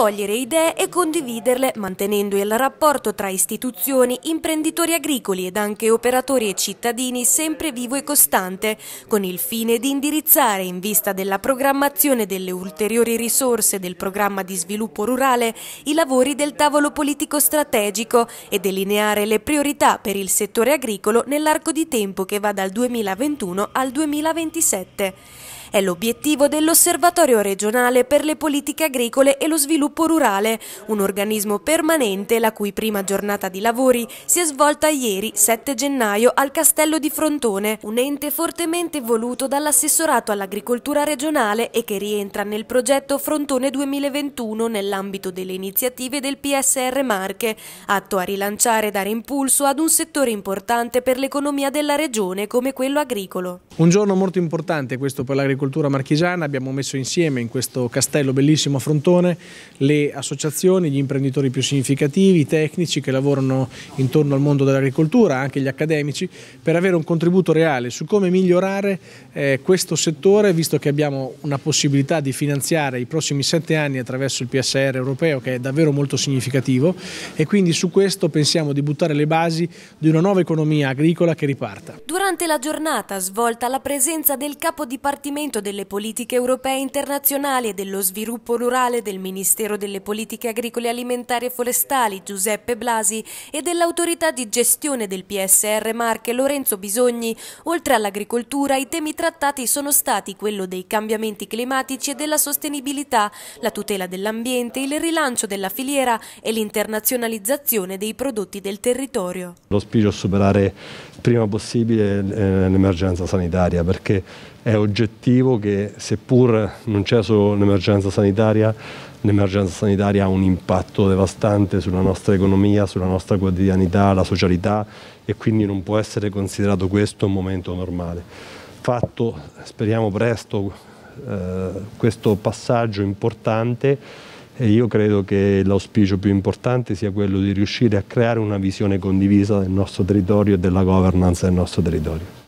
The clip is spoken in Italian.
raccogliere idee e condividerle mantenendo il rapporto tra istituzioni, imprenditori agricoli ed anche operatori e cittadini sempre vivo e costante, con il fine di indirizzare in vista della programmazione delle ulteriori risorse del programma di sviluppo rurale i lavori del tavolo politico strategico e delineare le priorità per il settore agricolo nell'arco di tempo che va dal 2021 al 2027. È l'obiettivo dell'Osservatorio regionale per le politiche agricole e lo sviluppo rurale, un organismo permanente la cui prima giornata di lavori si è svolta ieri 7 gennaio al Castello di Frontone, un ente fortemente voluto dall'assessorato all'agricoltura regionale e che rientra nel progetto Frontone 2021 nell'ambito delle iniziative del PSR Marche, atto a rilanciare e dare impulso ad un settore importante per l'economia della regione come quello agricolo. Un giorno molto importante questo per l'agricoltura Cultura Marchigiana abbiamo messo insieme in questo castello bellissimo a Frontone le associazioni, gli imprenditori più significativi, i tecnici che lavorano intorno al mondo dell'agricoltura, anche gli accademici, per avere un contributo reale su come migliorare eh, questo settore, visto che abbiamo una possibilità di finanziare i prossimi sette anni attraverso il PSR europeo che è davvero molto significativo e quindi su questo pensiamo di buttare le basi di una nuova economia agricola che riparta. Durante la giornata svolta la presenza del capo dipartimento coordinamento delle politiche europee internazionali e dello sviluppo rurale del Ministero delle Politiche Agricole Alimentari e Forestali Giuseppe Blasi e dell'autorità di gestione del PSR Marche Lorenzo Bisogni, oltre all'agricoltura i temi trattati sono stati quello dei cambiamenti climatici e della sostenibilità, la tutela dell'ambiente, il rilancio della filiera e l'internazionalizzazione dei prodotti del territorio. L'ospicio è superare prima possibile eh, l'emergenza sanitaria perché è oggettivo che seppur non c'è solo un'emergenza sanitaria, l'emergenza sanitaria ha un impatto devastante sulla nostra economia, sulla nostra quotidianità, la socialità e quindi non può essere considerato questo un momento normale. Fatto, speriamo presto, eh, questo passaggio importante e io credo che l'auspicio più importante sia quello di riuscire a creare una visione condivisa del nostro territorio e della governance del nostro territorio.